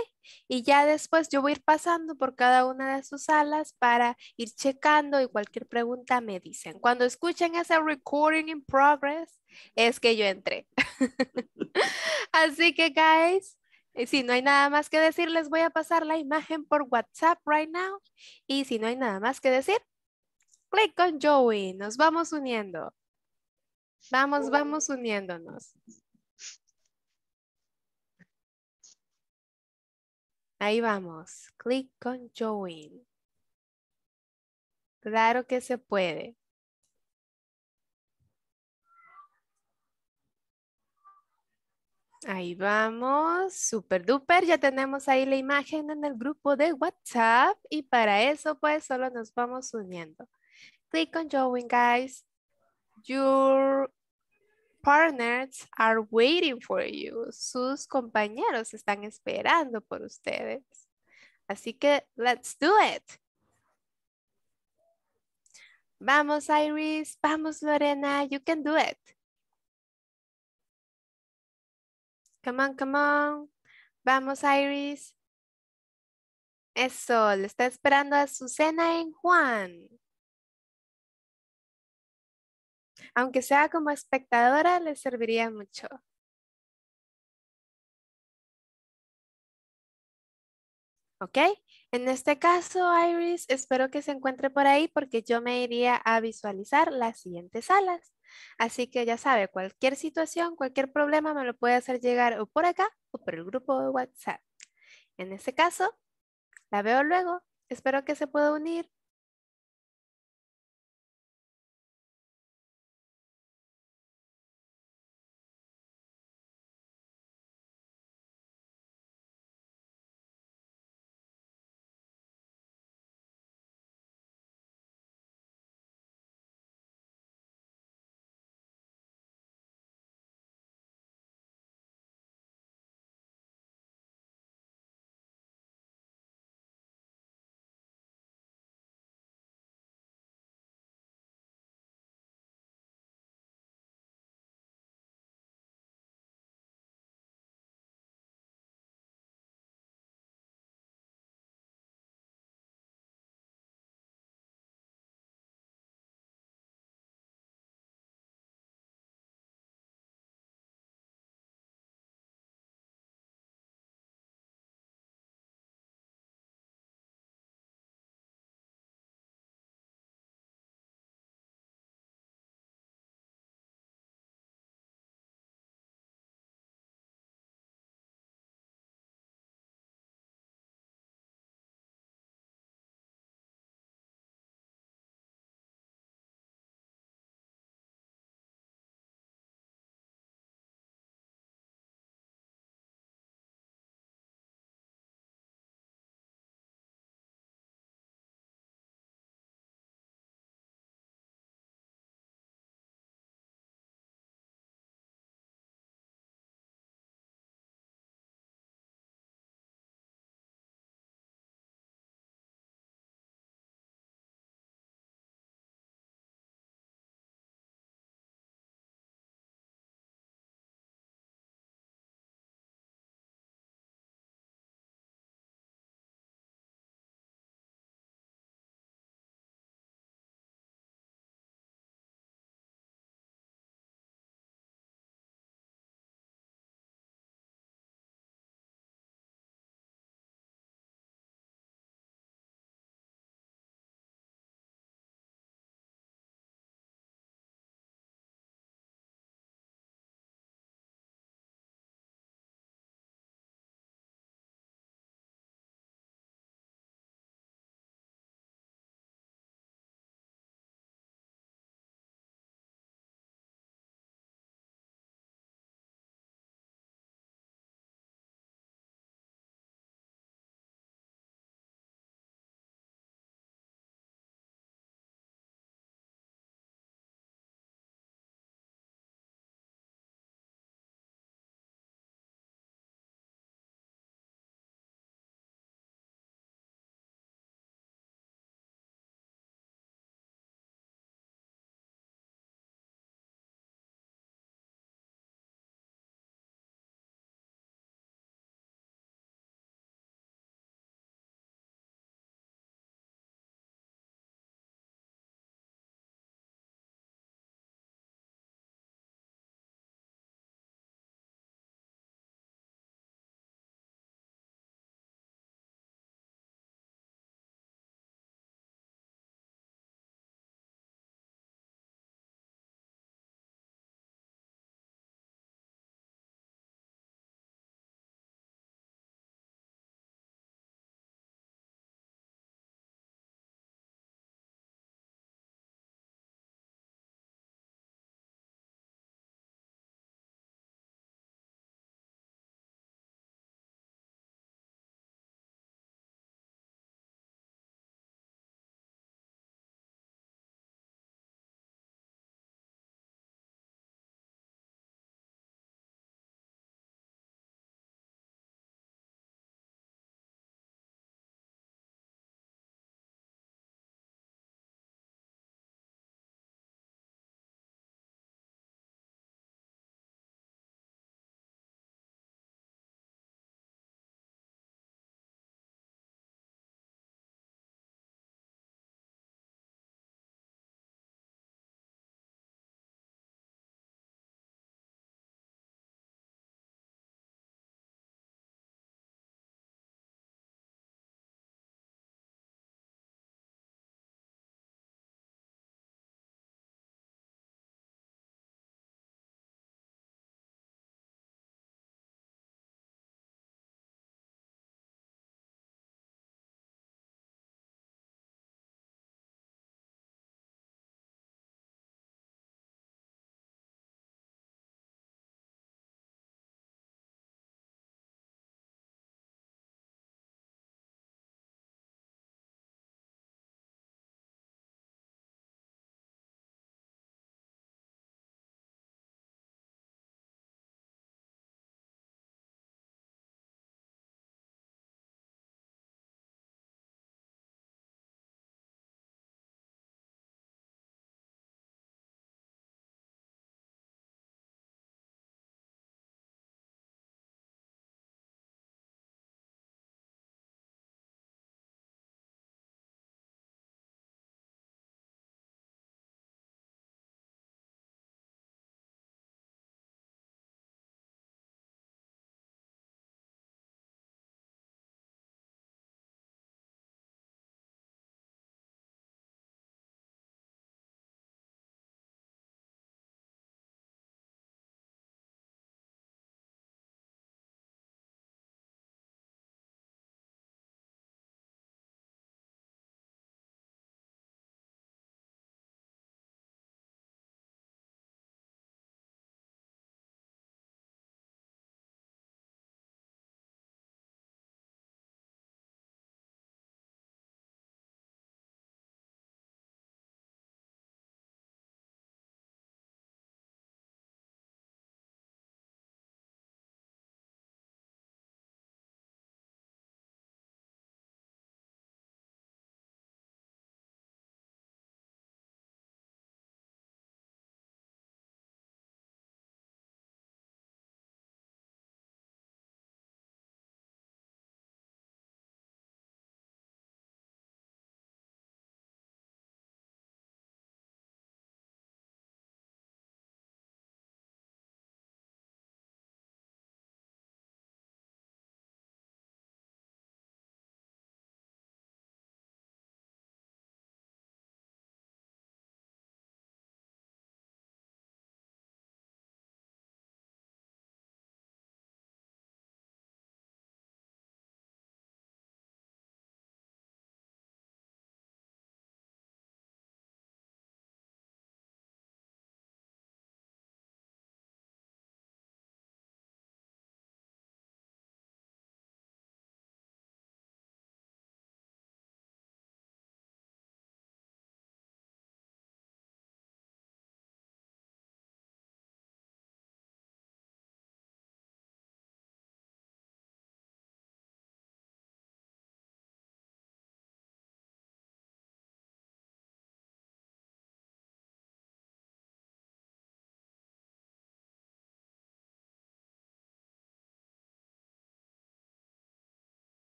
Speaker 1: Y ya después yo voy a ir pasando por cada una de sus salas para ir checando y cualquier pregunta me dicen. Cuando escuchen ese recording in progress, es que yo entré. (laughs) Así que, guys, eh, si no hay nada más que decir, les voy a pasar la imagen por WhatsApp right now. Y si no hay nada más que decir, click on Joey. Nos vamos uniendo. Vamos, vamos uniéndonos. Ahí vamos. click on join. Claro que se puede. Ahí vamos, super duper, ya tenemos ahí la imagen en el grupo de WhatsApp y para eso pues solo nos vamos uniendo. Click on join guys. Your partners are waiting for you. Sus compañeros están esperando por ustedes. Así que, let's do it. Vamos, Iris. Vamos, Lorena. You can do it. Come on, come on. Vamos, Iris. Eso, le está esperando a Susana en Juan. aunque sea como espectadora, les serviría mucho. ¿Ok? En este caso, Iris, espero que se encuentre por ahí porque yo me iría a visualizar las siguientes salas. Así que ya sabe, cualquier situación, cualquier problema me lo puede hacer llegar o por acá o por el grupo de WhatsApp. En este caso, la veo luego. Espero que se pueda unir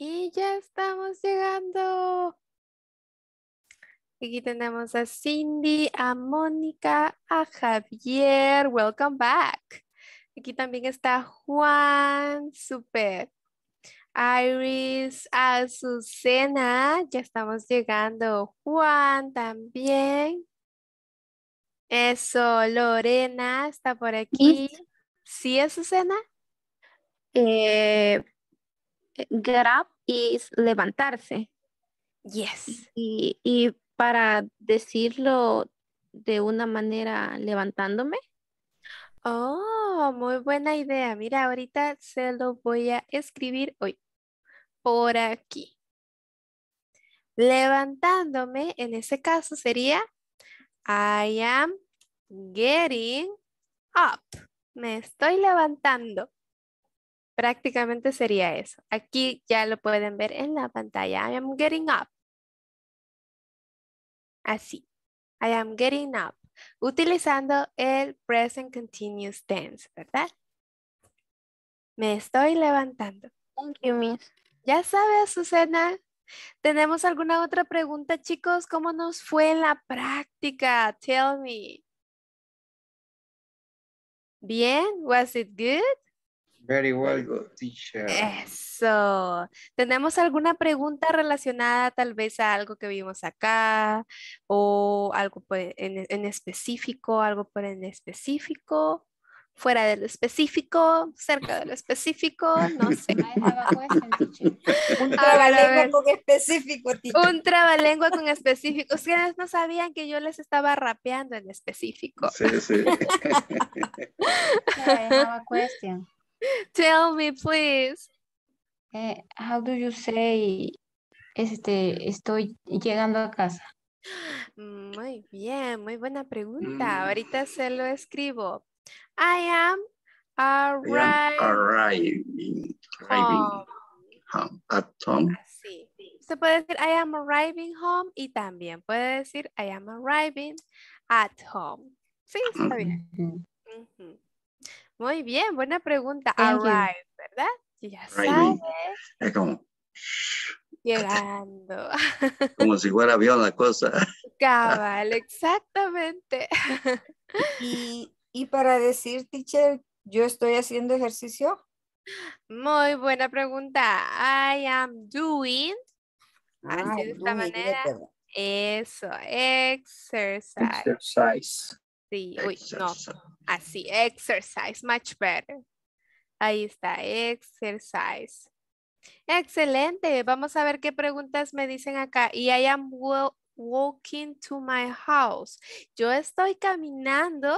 Speaker 1: Y ya estamos llegando. Aquí tenemos a Cindy, a Mónica, a Javier. Welcome back. Aquí también está Juan. Super. Iris, Azucena, ya estamos llegando. Juan también. Eso, Lorena está por aquí. ¿Sí, Azucena? Eh, get up is levantarse. Yes. y para decirlo de una manera levantándome. Oh, muy buena idea. Mira, ahorita se lo voy a escribir hoy. Por aquí. Levantándome, en ese caso sería I am getting up. Me estoy levantando prácticamente sería eso. Aquí ya lo pueden ver en la pantalla. I am getting up. Así. I am getting up. Utilizando el present continuous tense, ¿verdad? Me estoy levantando. Thank you, miss. Ya sabes, Susana. ¿Tenemos alguna otra pregunta, chicos? ¿Cómo nos fue en la práctica? Tell me. Bien, was it good? Very well, teacher. Eso. ¿Tenemos alguna pregunta relacionada tal vez a algo que vimos acá o algo en, en específico, algo por en específico? fuera de lo específico, cerca de lo específico, no sé. (laughs) un trabalengua con específico, teacher. Un trabalengua con específico. Ustedes no sabían que yo les estaba rapeando en específico. Sí, sí. I have a question. (laughs) Tell me, please. Eh, how do you say, este, estoy llegando a casa? Muy bien, muy buena pregunta. Mm. Ahorita se lo escribo. I am arriving, home. At home. se puede decir I am arriving home y también puede decir I am arriving at home. Sí, está bien. Muy bien, buena pregunta. ¿verdad? ya sabes. Es como... Llegando. (laughs) Como si fuera avión la cosa. (laughs) Cabal, exactamente. (laughs) Y, y para decir, teacher, yo estoy haciendo ejercicio. Muy buena pregunta. I am doing. Así ah, de esta manera. Eso, exercise. Exercise. Sí, uy, no. Así, exercise, much better. Ahí está, exercise. Excelente, vamos a ver qué preguntas me dicen acá. Y I am walking to my house. Yo estoy caminando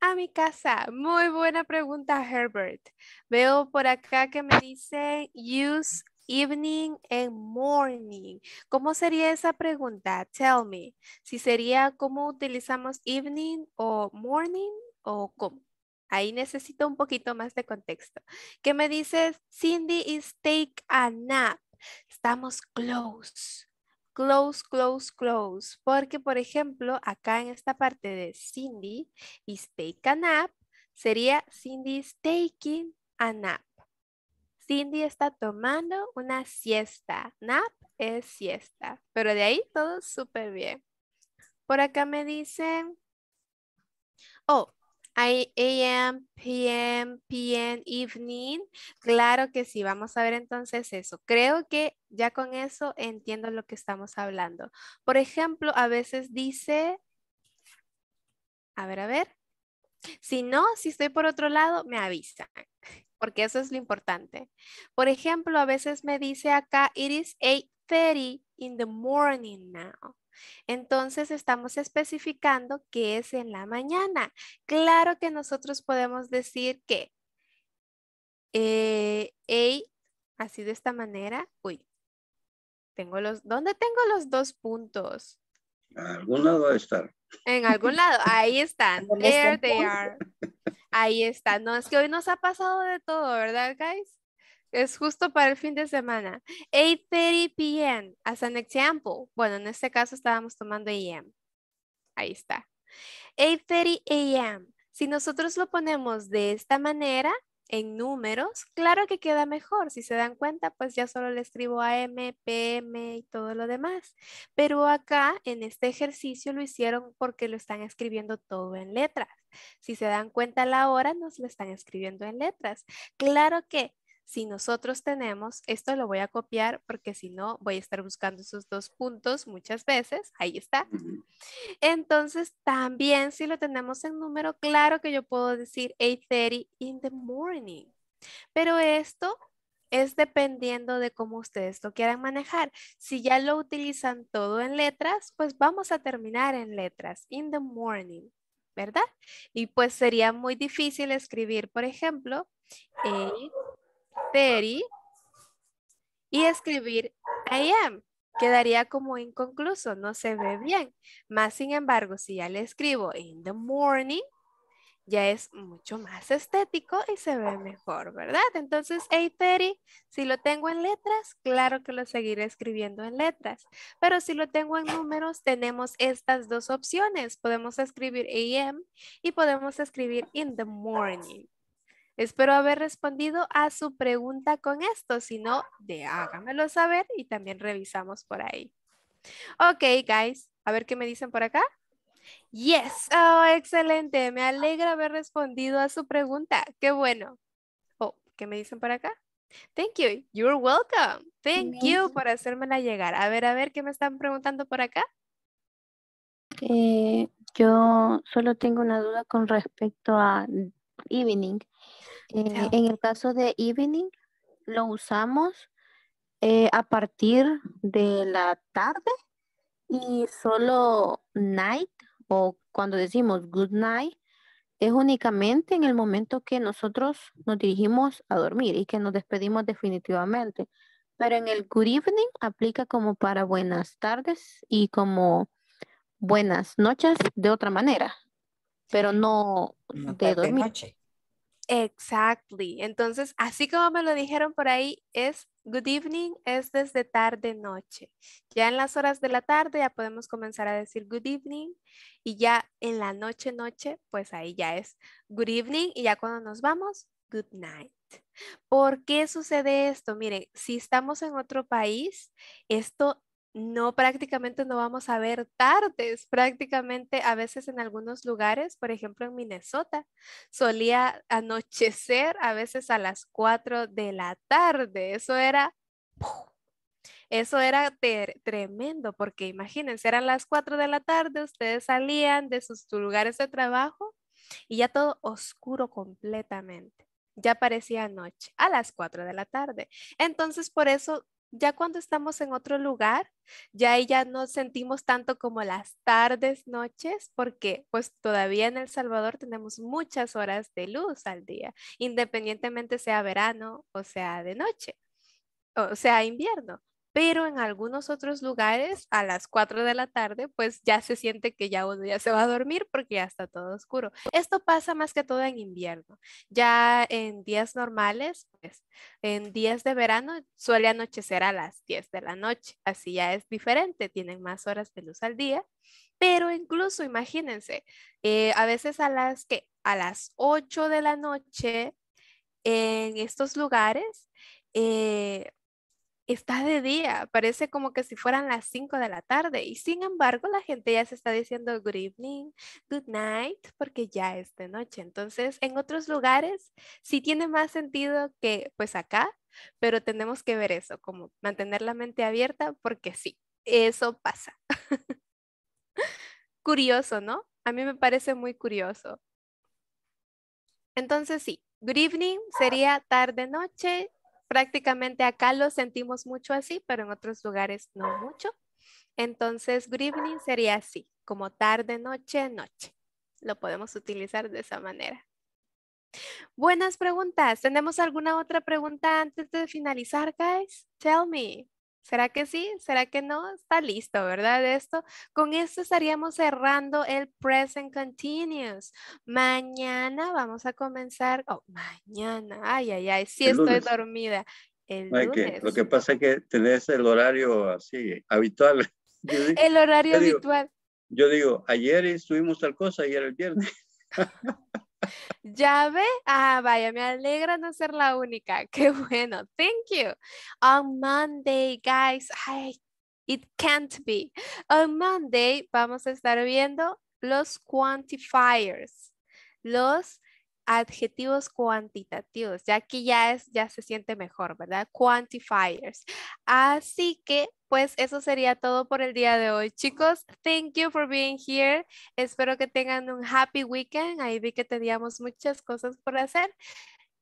Speaker 1: a mi casa. Muy buena pregunta, Herbert. Veo por acá que me dicen use evening and morning. ¿Cómo sería esa pregunta? Tell me. Si sería cómo utilizamos evening o morning o cómo? Ahí necesito un poquito más de contexto. ¿Qué me dices? Cindy is take a nap. Estamos close. Close, close, close. Porque, por ejemplo, acá en esta parte de Cindy is take a nap, sería Cindy is taking a nap. Cindy está tomando una siesta. Nap es siesta. Pero de ahí todo súper bien. Por acá me dicen, oh, AM, PM, PM, evening. Claro que sí, vamos a ver entonces eso. Creo que ya con eso entiendo lo que estamos hablando. Por ejemplo, a veces dice, a ver, a ver. Si no, si estoy por otro lado, me avisan, porque eso es lo importante. Por ejemplo, a veces me dice acá, it is 8.30 in the morning now. Entonces estamos especificando que es en la mañana. Claro que nosotros podemos decir que eh, hey, así de esta manera. Uy, tengo los, ¿dónde tengo los dos puntos? En algún lado está. En algún lado, ahí (laughs) están. There they are. Ahí están, No, es que hoy nos ha pasado de todo, ¿verdad, guys? es justo para el fin de semana. 8.30 p.m. as an example. Bueno, en este caso estábamos tomando a.m. Ahí está. 8.30 a.m. Si nosotros lo ponemos de esta manera, en números, claro que queda mejor. Si se dan cuenta, pues ya solo le escribo AM, PM y todo lo demás. Pero acá, en este ejercicio, lo hicieron porque lo están escribiendo todo en letras. Si se dan cuenta la hora, nos lo están escribiendo en letras. Claro que si nosotros tenemos, esto lo voy a copiar porque si no voy a estar buscando esos dos puntos muchas veces, ahí está. Entonces también si lo tenemos en número, claro que yo puedo decir 8.30 in the morning, pero esto es dependiendo de cómo ustedes lo quieran manejar. Si ya lo utilizan todo en letras, pues vamos a terminar en letras, in the morning. ¿Verdad? Y pues sería muy difícil escribir, por ejemplo, 8 30 y escribir I am. Quedaría como inconcluso, no se ve bien. Más sin embargo, si ya le escribo in the morning, ya es mucho más estético y se ve mejor, ¿verdad? Entonces, 8.30, si lo tengo en letras, claro que lo seguiré escribiendo en letras. Pero si lo tengo en números, tenemos estas dos opciones. Podemos escribir AM y podemos escribir in the morning. Espero haber respondido a su pregunta con esto. Si no, de saber y también revisamos por ahí. Ok, guys. A ver qué me dicen por acá. Yes. Oh, excelente. Me alegra haber respondido a su pregunta. Qué bueno. Oh, ¿qué me dicen por acá? Thank you. You're welcome. Thank you por hacérmela llegar. A ver, a ver, ¿qué me están preguntando por acá? Eh, yo solo tengo una duda con respecto a evening. Eh, en el caso de evening, lo usamos eh, a partir de la tarde y solo night o cuando decimos good night es únicamente en el momento que nosotros nos dirigimos a dormir y que nos despedimos definitivamente. Pero en el good evening aplica como para buenas tardes y como buenas noches de otra manera, pero no, de dormir. Exactly. Entonces, así como me lo dijeron por ahí, es good evening, es desde tarde noche. Ya en las horas de la tarde ya podemos comenzar a decir good evening y ya en la noche noche, pues ahí ya es good evening y ya cuando nos vamos, good night. ¿Por qué sucede esto? Miren, si estamos en otro país, esto no prácticamente no vamos a ver tardes, prácticamente a veces en algunos lugares, por ejemplo en Minnesota, solía anochecer a veces a las 4 de la tarde, eso era eso era tremendo porque imagínense, eran las 4 de la tarde, ustedes salían de sus lugares de trabajo y ya todo oscuro completamente. Ya parecía noche, a las 4 de la tarde. Entonces, por eso ya cuando estamos en otro lugar, ya ahí ya no sentimos tanto como las tardes, noches, porque pues todavía en El Salvador tenemos muchas horas de luz al día, independientemente sea verano o sea de noche, o sea invierno pero en algunos otros lugares a las 4 de la tarde pues ya se siente que ya uno ya se va a dormir porque ya está todo oscuro. Esto pasa más que todo en invierno. Ya en días normales, pues en días de verano suele anochecer a las 10 de la noche, así ya es diferente, tienen más horas de luz al día, pero incluso imagínense, eh, a veces a las que a las 8 de la noche en estos lugares eh, está de día, parece como que si fueran las 5 de la tarde y sin embargo la gente ya se está diciendo good evening, good night, porque ya es de noche. Entonces, en otros lugares sí tiene más sentido que pues acá, pero tenemos que ver eso, como mantener la mente abierta porque sí, eso pasa. (laughs) curioso, ¿no? A mí me parece muy curioso. Entonces sí, good evening sería tarde noche prácticamente acá lo sentimos mucho así, pero en otros lugares no mucho. Entonces, good evening sería así, como tarde, noche, noche. Lo podemos utilizar de esa manera. Buenas preguntas. ¿Tenemos alguna otra pregunta antes de finalizar, guys? Tell me. ¿Será que sí? ¿Será que no? Está listo, ¿verdad? Esto, con esto estaríamos cerrando el present continuous. Mañana vamos a comenzar, oh, mañana, ay, ay, ay, sí estoy dormida. El lunes. lo que pasa es que tenés el horario así, habitual. (laughs) el horario habitual. yo digo, ayer estuvimos tal cosa, ayer el viernes. (laughs) ¿Ya ve? Ah, vaya, me alegra no ser la única. (laughs) Qué bueno. Thank you. On Monday, guys. it can't be. On Monday vamos a estar viendo los quantifiers. Los adjetivos cuantitativos, ya que ya, es, ya se siente mejor, ¿verdad? Quantifiers. Así que, pues eso sería todo por el día de hoy. Chicos, thank you for being here. Espero que tengan un happy weekend. Ahí vi que teníamos muchas cosas por hacer.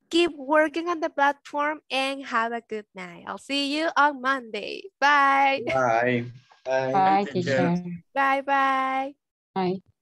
Speaker 1: Keep working on the platform and have a good night. I'll see you on Monday. Bye. Bye. Bye, bye. Bye.